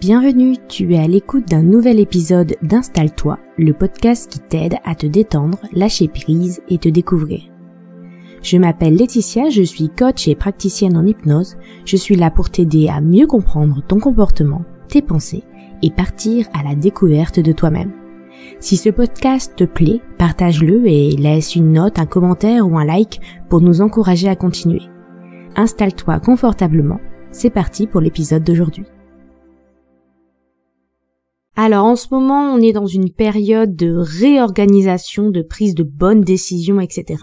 Bienvenue, tu es à l'écoute d'un nouvel épisode d'Installe-toi, le podcast qui t'aide à te détendre, lâcher prise et te découvrir. Je m'appelle Laetitia, je suis coach et praticienne en hypnose. Je suis là pour t'aider à mieux comprendre ton comportement, tes pensées et partir à la découverte de toi-même. Si ce podcast te plaît, partage-le et laisse une note, un commentaire ou un like pour nous encourager à continuer. Installe-toi confortablement. C'est parti pour l'épisode d'aujourd'hui. Alors en ce moment, on est dans une période de réorganisation, de prise de bonnes décisions, etc.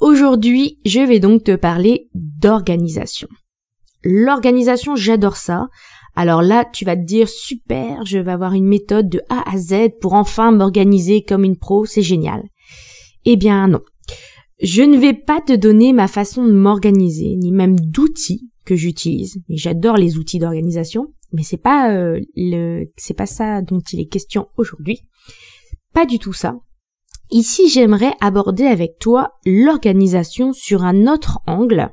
Aujourd'hui, je vais donc te parler d'organisation. L'organisation, j'adore ça. Alors là, tu vas te dire super, je vais avoir une méthode de A à Z pour enfin m'organiser comme une pro, c'est génial. Eh bien non. Je ne vais pas te donner ma façon de m'organiser, ni même d'outils que j'utilise, mais j'adore les outils d'organisation. Mais c'est pas euh, le, c'est pas ça dont il est question aujourd'hui. Pas du tout ça. Ici, j'aimerais aborder avec toi l'organisation sur un autre angle,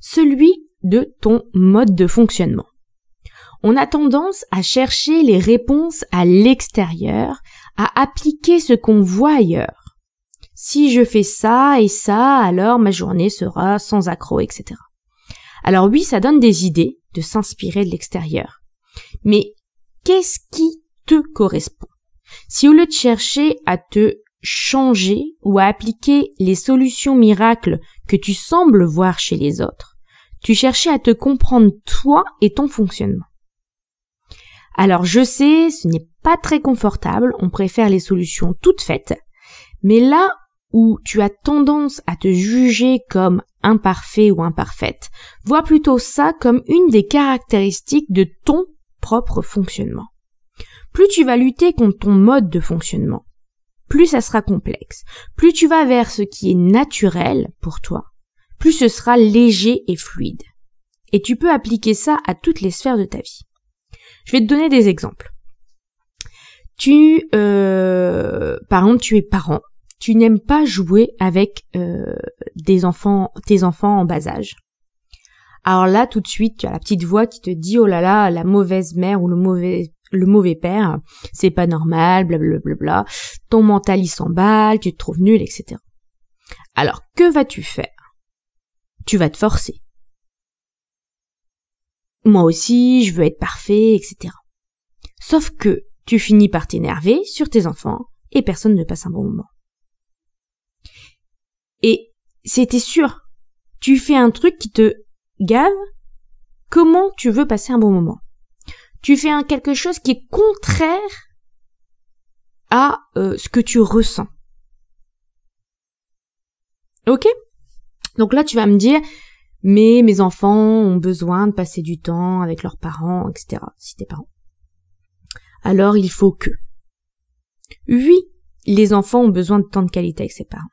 celui de ton mode de fonctionnement. On a tendance à chercher les réponses à l'extérieur, à appliquer ce qu'on voit ailleurs. Si je fais ça et ça, alors ma journée sera sans accroc, etc. Alors oui, ça donne des idées de s'inspirer de l'extérieur. Mais qu'est-ce qui te correspond Si au lieu de chercher à te changer ou à appliquer les solutions miracles que tu sembles voir chez les autres, tu cherchais à te comprendre toi et ton fonctionnement. Alors je sais, ce n'est pas très confortable, on préfère les solutions toutes faites, mais là où tu as tendance à te juger comme imparfait ou imparfaite. Vois plutôt ça comme une des caractéristiques de ton propre fonctionnement. Plus tu vas lutter contre ton mode de fonctionnement, plus ça sera complexe, plus tu vas vers ce qui est naturel pour toi, plus ce sera léger et fluide. Et tu peux appliquer ça à toutes les sphères de ta vie. Je vais te donner des exemples. Tu, euh, par exemple, tu es parent tu n'aimes pas jouer avec euh, des enfants, tes enfants en bas âge. Alors là, tout de suite, tu as la petite voix qui te dit, oh là là, la mauvaise mère ou le mauvais le mauvais père, c'est pas normal, blablabla, bla. ton mental il s'emballe, tu te trouves nul, etc. Alors que vas-tu faire Tu vas te forcer. Moi aussi, je veux être parfait, etc. Sauf que tu finis par t'énerver sur tes enfants et personne ne passe un bon moment. C'était sûr. Tu fais un truc qui te gave. Comment tu veux passer un bon moment Tu fais un quelque chose qui est contraire à euh, ce que tu ressens. Ok Donc là, tu vas me dire, mais mes enfants ont besoin de passer du temps avec leurs parents, etc. Si tes parents. Alors il faut que. Oui, les enfants ont besoin de temps de qualité avec ses parents.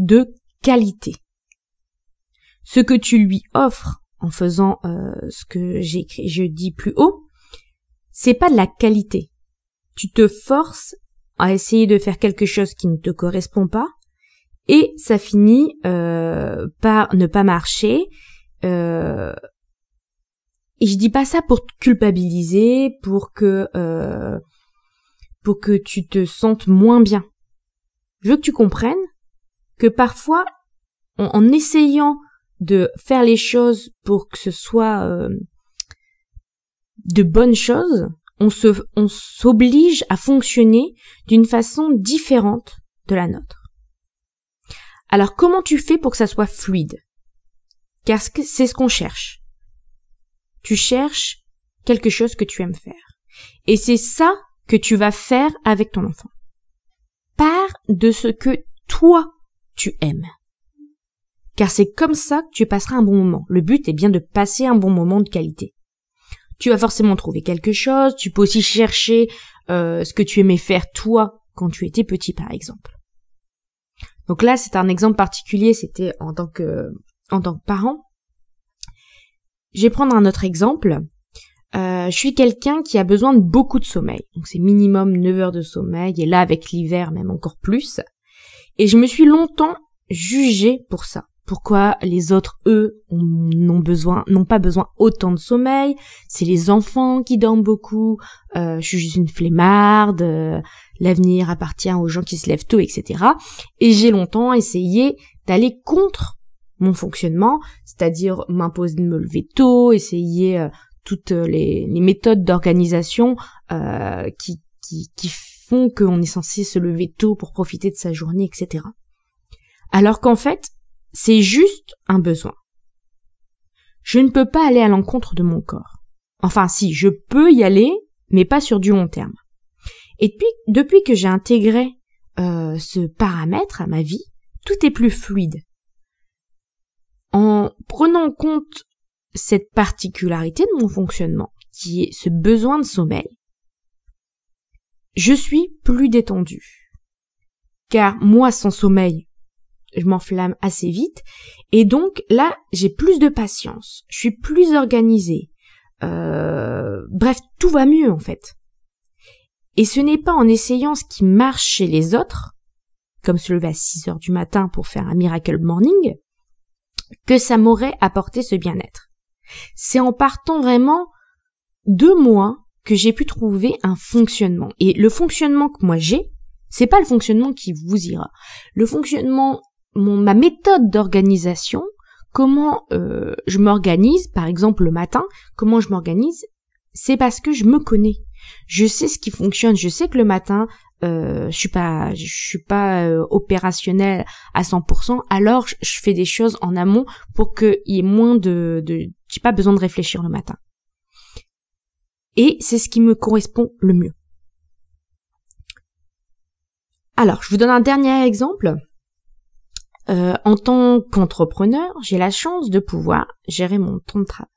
De qualité. Ce que tu lui offres en faisant euh, ce que j'ai je dis plus haut, c'est pas de la qualité. Tu te forces à essayer de faire quelque chose qui ne te correspond pas et ça finit euh, par ne pas marcher. Euh, et je dis pas ça pour te culpabiliser, pour que pour que tu te sentes moins bien. Je veux que tu comprennes que parfois, en, essayant de faire les choses pour que ce soit euh, de bonnes choses, on se, on s'oblige à fonctionner d'une façon différente de la nôtre. Alors comment tu fais pour que ça soit fluide Car c'est ce qu'on cherche. Tu cherches quelque chose que tu aimes faire. Et c'est ça que tu vas faire avec ton enfant. Part de ce que toi tu aimes. Car c'est comme ça que tu passeras un bon moment. Le but est bien de passer un bon moment de qualité. Tu vas forcément trouver quelque chose, tu peux aussi chercher euh, ce que tu aimais faire toi quand tu étais petit par exemple. Donc là, c'est un exemple particulier, c'était en tant que en tant que parent. Je vais prendre un autre exemple. Euh, je suis quelqu'un qui a besoin de beaucoup de sommeil. Donc c'est minimum 9 heures de sommeil et là avec l'hiver même encore plus. Et je me suis longtemps jugée pour ça. Pourquoi les autres, eux, n'ont besoin, n'ont pas besoin autant de sommeil C'est les enfants qui dorment beaucoup. Euh, je suis juste une flemmarde. L'avenir appartient aux gens qui se lèvent tôt, etc. Et j'ai longtemps essayé d'aller contre mon fonctionnement, c'est-à-dire m'imposer de me lever tôt, essayer euh, toutes euh, les, méthodes d'organisation qui, qui, qui qu'on est censé se lever tôt pour profiter de sa journée, etc. Alors qu'en fait, c'est juste un besoin. Je ne peux pas aller à l'encontre de mon corps. Enfin si, je peux y aller, mais pas sur du long terme. Et depuis, que j'ai intégré euh, ce paramètre à ma vie, tout est plus fluide. En prenant en compte cette particularité de mon fonctionnement, qui est ce besoin de sommeil, je suis plus détendue. Car moi, sans sommeil, je m'enflamme assez vite. Et donc là, j'ai plus de patience. Je suis plus organisée. Euh, bref, tout va mieux en fait. Et ce n'est pas en essayant ce qui marche chez les autres, comme se lever à 6 heures du matin pour faire un miracle morning, que ça m'aurait apporté ce bien-être. C'est en partant vraiment de moi que j'ai pu trouver un fonctionnement. Et le fonctionnement que moi j'ai, c'est pas le fonctionnement qui vous ira. Le fonctionnement, mon, ma méthode d'organisation, comment euh, je m'organise, par exemple le matin, comment je m'organise, c'est parce que je me connais. Je sais ce qui fonctionne. Je sais que le matin, euh, je suis pas, je suis pas euh, opérationnel à 100%. Alors je fais des choses en amont pour qu'il y ait moins de, de j'ai pas besoin de réfléchir le matin et c'est ce qui me correspond le mieux. Alors, je vous donne un dernier exemple. Euh, en tant qu'entrepreneur, j'ai la chance de pouvoir gérer mon temps de travail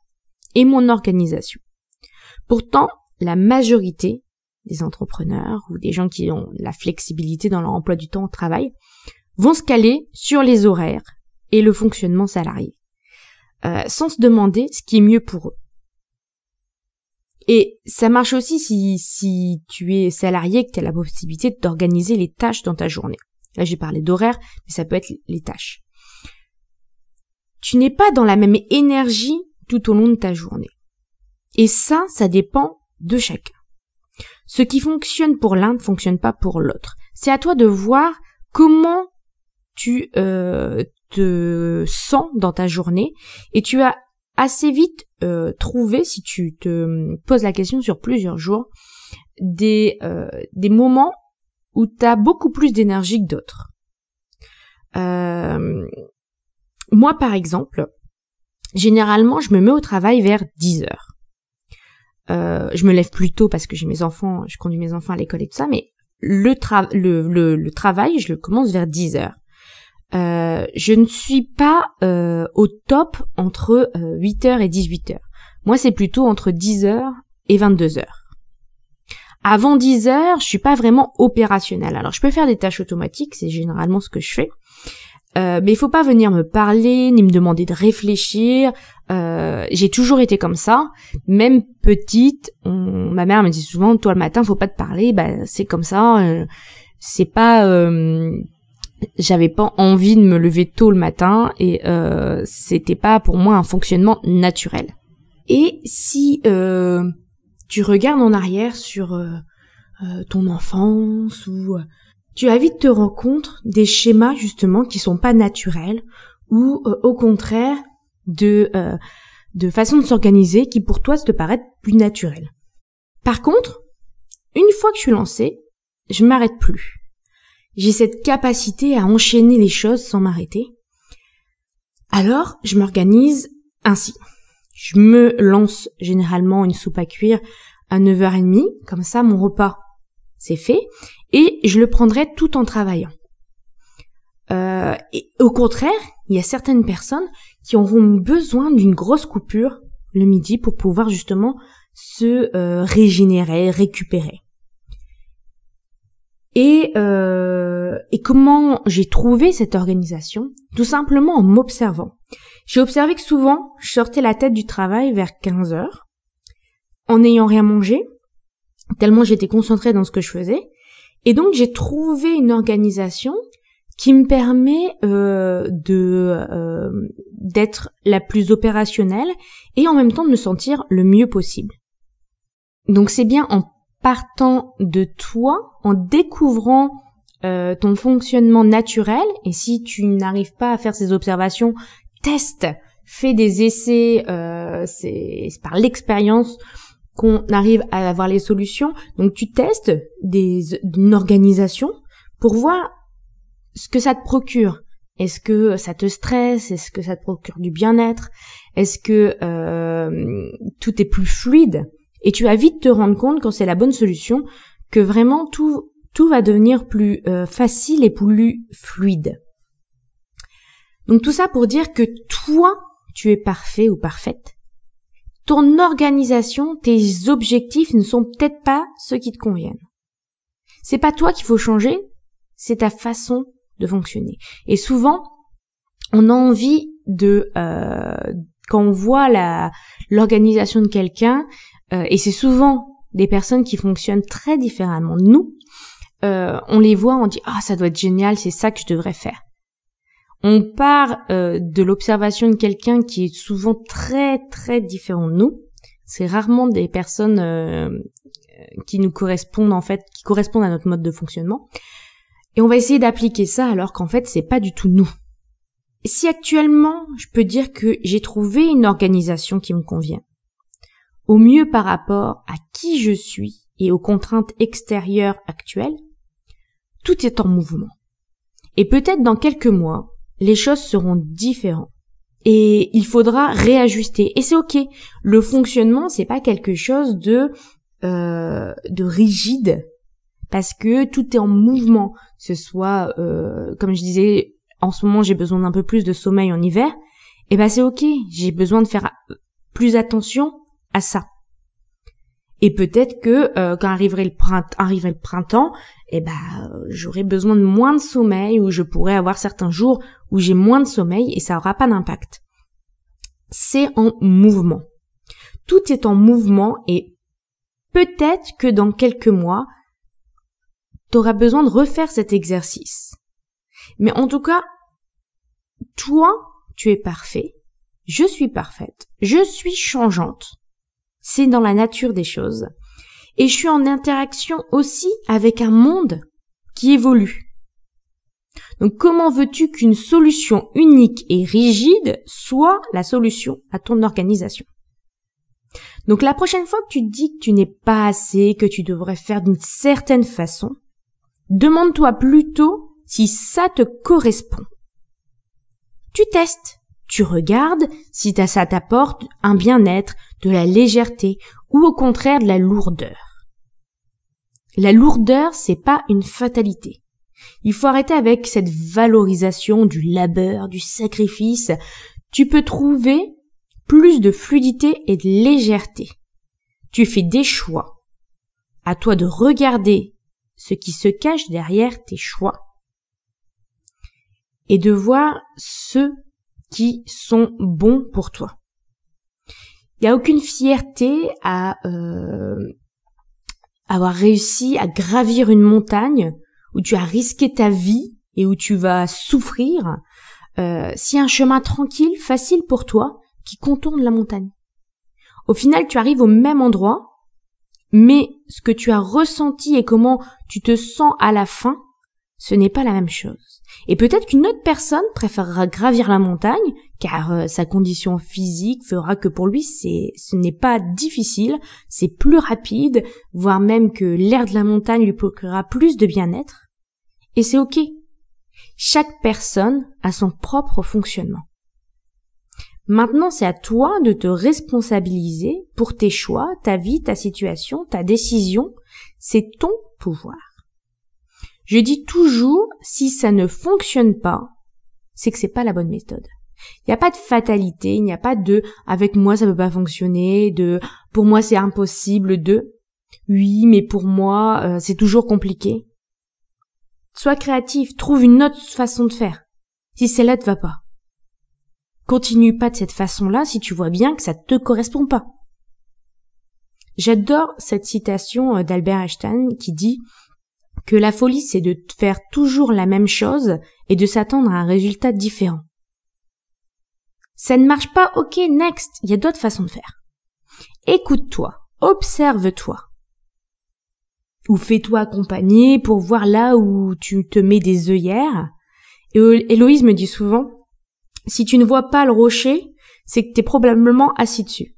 et mon organisation. Pourtant, la majorité des entrepreneurs ou des gens qui ont la flexibilité dans leur emploi du temps au travail vont se caler sur les horaires et le fonctionnement salarié, euh, sans se demander ce qui est mieux pour eux. Et ça marche aussi si, si tu es salarié que tu as la possibilité d'organiser les tâches dans ta journée. Là, j'ai parlé d'horaire, mais ça peut être les tâches. Tu n'es pas dans la même énergie tout au long de ta journée. Et ça, ça dépend de chacun. Ce qui fonctionne pour l'un ne fonctionne pas pour l'autre. C'est à toi de voir comment tu euh, te sens dans ta journée et tu as assez vite euh, trouver, si tu te hum, poses la question sur plusieurs jours, des, euh, des moments où tu as beaucoup plus d'énergie que d'autres. Euh, moi, par exemple, généralement, je me mets au travail vers 10 heures. je me lève plus tôt parce que j'ai mes enfants, je conduis mes enfants à l'école et tout ça, mais le, travail, je le commence vers 10 heures. Euh, je ne suis pas euh, au top entre 8h euh, et 18h. Moi, c'est plutôt entre 10h et 22h. Avant 10h, je suis pas vraiment opérationnelle. Alors, je peux faire des tâches automatiques, c'est généralement ce que je fais. Euh, mais il faut pas venir me parler ni me demander de réfléchir. j'ai toujours été comme ça, même petite. On, ma mère me dit souvent, toi le matin, faut pas te parler. Bah c'est comme ça. c'est pas j'avais pas envie de me lever tôt le matin et euh, c'était pas pour moi un fonctionnement naturel. Et si euh, tu regardes en arrière sur euh, euh, ton enfance ou tu as vite te rends compte des schémas justement qui sont pas naturels ou au contraire de de façon de s'organiser qui pour toi se te paraît plus naturel. Par contre, une fois que je suis lancée, je m'arrête plus j'ai cette capacité à enchaîner les choses sans m'arrêter. Alors, je m'organise ainsi. Je me lance généralement une soupe à cuire à 9h30, comme ça mon repas c'est fait, et je le prendrai tout en travaillant. Euh, et au contraire, il y a certaines personnes qui auront besoin d'une grosse coupure le midi pour pouvoir justement se euh, régénérer, récupérer. Euh, et, comment j'ai trouvé cette organisation Tout simplement en m'observant. J'ai observé que souvent, je sortais la tête du travail vers 15 heures, en n'ayant rien mangé, tellement j'étais concentrée dans ce que je faisais. Et donc j'ai trouvé une organisation qui me permet euh, de euh, d'être la plus opérationnelle et en même temps de me sentir le mieux possible. Donc c'est bien en partant de toi, en découvrant euh, ton fonctionnement naturel. Et si tu n'arrives pas à faire ces observations, teste, fais des essais. Euh, c'est par l'expérience qu'on arrive à avoir les solutions. Donc tu testes des, une organisation pour voir ce que ça te procure. Est-ce que ça te stresse Est-ce que ça te procure du bien-être Est-ce que euh, tout est plus fluide et tu vas vite te rendre compte quand c'est la bonne solution que vraiment tout, tout va devenir plus euh, facile et plus fluide. Donc tout ça pour dire que toi, tu es parfait ou parfaite. Ton organisation, tes objectifs ne sont peut-être pas ceux qui te conviennent. C'est pas toi qu'il faut changer, c'est ta façon de fonctionner. Et souvent, on a envie de euh, quand on voit la l'organisation de quelqu'un, euh, et c'est souvent des personnes qui fonctionnent très différemment de nous, euh, on les voit, on dit ah ça doit être génial, c'est ça que je devrais faire. On part euh, de l'observation de quelqu'un qui est souvent très très différent de nous. C'est rarement des personnes qui nous correspondent en fait, qui correspondent à notre mode de fonctionnement. Et on va essayer d'appliquer ça alors qu'en fait c'est pas du tout nous. Si actuellement je peux dire que j'ai trouvé une organisation qui me convient, au mieux par rapport à qui je suis et aux contraintes extérieures actuelles, tout est en mouvement. Et peut-être dans quelques mois, les choses seront différentes. Et il faudra réajuster. Et c'est ok. Le fonctionnement, c'est pas quelque chose de euh, de rigide, parce que tout est en mouvement. ce soit, euh, comme je disais, en ce moment j'ai besoin d'un peu plus de sommeil en hiver. Et eh ben c'est ok. J'ai besoin de faire euh, plus attention ça. Et peut-être que euh, quand arriverait le, le printemps, eh ben, euh, j'aurai besoin de moins de sommeil ou je pourrais avoir certains jours où j'ai moins de sommeil et ça n'aura pas d'impact. C'est en mouvement. Tout est en mouvement et peut-être que dans quelques mois, tu auras besoin de refaire cet exercice. Mais en tout cas, toi, tu es parfait, je suis parfaite, je suis changeante. C'est dans la nature des choses. Et je suis en interaction aussi avec un monde qui évolue. Donc comment veux-tu qu'une solution unique et rigide soit la solution à ton organisation Donc la prochaine fois que tu te dis que tu n'es pas assez, que tu devrais faire d'une certaine façon, demande-toi plutôt si ça te correspond. Tu testes. Tu regardes si ta ça t'apporte un bien-être, de la légèreté ou au contraire de la lourdeur. La lourdeur, c'est pas une fatalité. Il faut arrêter avec cette valorisation du labeur, du sacrifice. Tu peux trouver plus de fluidité et de légèreté. Tu fais des choix. À toi de regarder ce qui se cache derrière tes choix et de voir ce qui sont bons pour toi. Il n'y a aucune fierté à euh, avoir réussi à gravir une montagne où tu as risqué ta vie et où tu vas souffrir euh, si un chemin tranquille, facile pour toi, qui contourne la montagne. Au final, tu arrives au même endroit, mais ce que tu as ressenti et comment tu te sens à la fin, ce n'est pas la même chose. Et peut-être qu'une autre personne préférera gravir la montagne, car euh, sa condition physique fera que pour lui c'est, ce n'est pas difficile, c'est plus rapide, voire même que l'air de la montagne lui procurera plus de bien-être. Et c'est ok. Chaque personne a son propre fonctionnement. Maintenant, c'est à toi de te responsabiliser pour tes choix, ta vie, ta situation, ta décision. C'est ton pouvoir. Je dis toujours, si ça ne fonctionne pas, c'est que c'est pas la bonne méthode. Il n'y a pas de fatalité, il n'y a pas de avec moi ça ne peut pas fonctionner, de pour moi c'est impossible, de oui mais pour moi euh, c'est toujours compliqué. Sois créatif, trouve une autre façon de faire. Si celle-là te va pas. Continue pas de cette façon-là si tu vois bien que ça te correspond pas. J'adore cette citation euh, d'Albert Einstein qui dit que la folie c'est de faire toujours la même chose et de s'attendre à un résultat différent. Ça ne marche pas, ok, next, il y a d'autres façons de faire. Écoute-toi, observe-toi. Ou fais-toi accompagner pour voir là où tu te mets des œillères. Et Héloïse me dit souvent, si tu ne vois pas le rocher, c'est que tu es probablement assis dessus.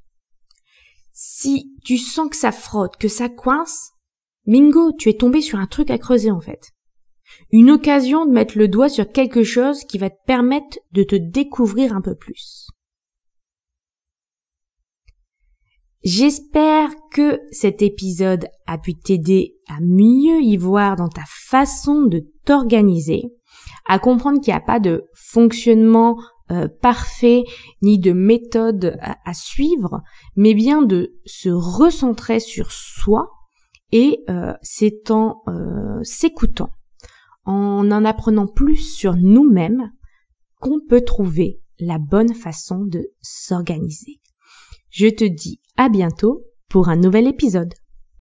Si tu sens que ça frotte, que ça coince, Mingo, tu es tombé sur un truc à creuser en fait. Une occasion de mettre le doigt sur quelque chose qui va te permettre de te découvrir un peu plus. J'espère que cet épisode a pu t'aider à mieux y voir dans ta façon de t'organiser, à comprendre qu'il n'y a pas de fonctionnement euh, parfait ni de méthode à, suivre, mais bien de se recentrer sur soi et c'est euh, en euh, s'écoutant, en en apprenant plus sur nous-mêmes, qu'on peut trouver la bonne façon de s'organiser. Je te dis à bientôt pour un nouvel épisode.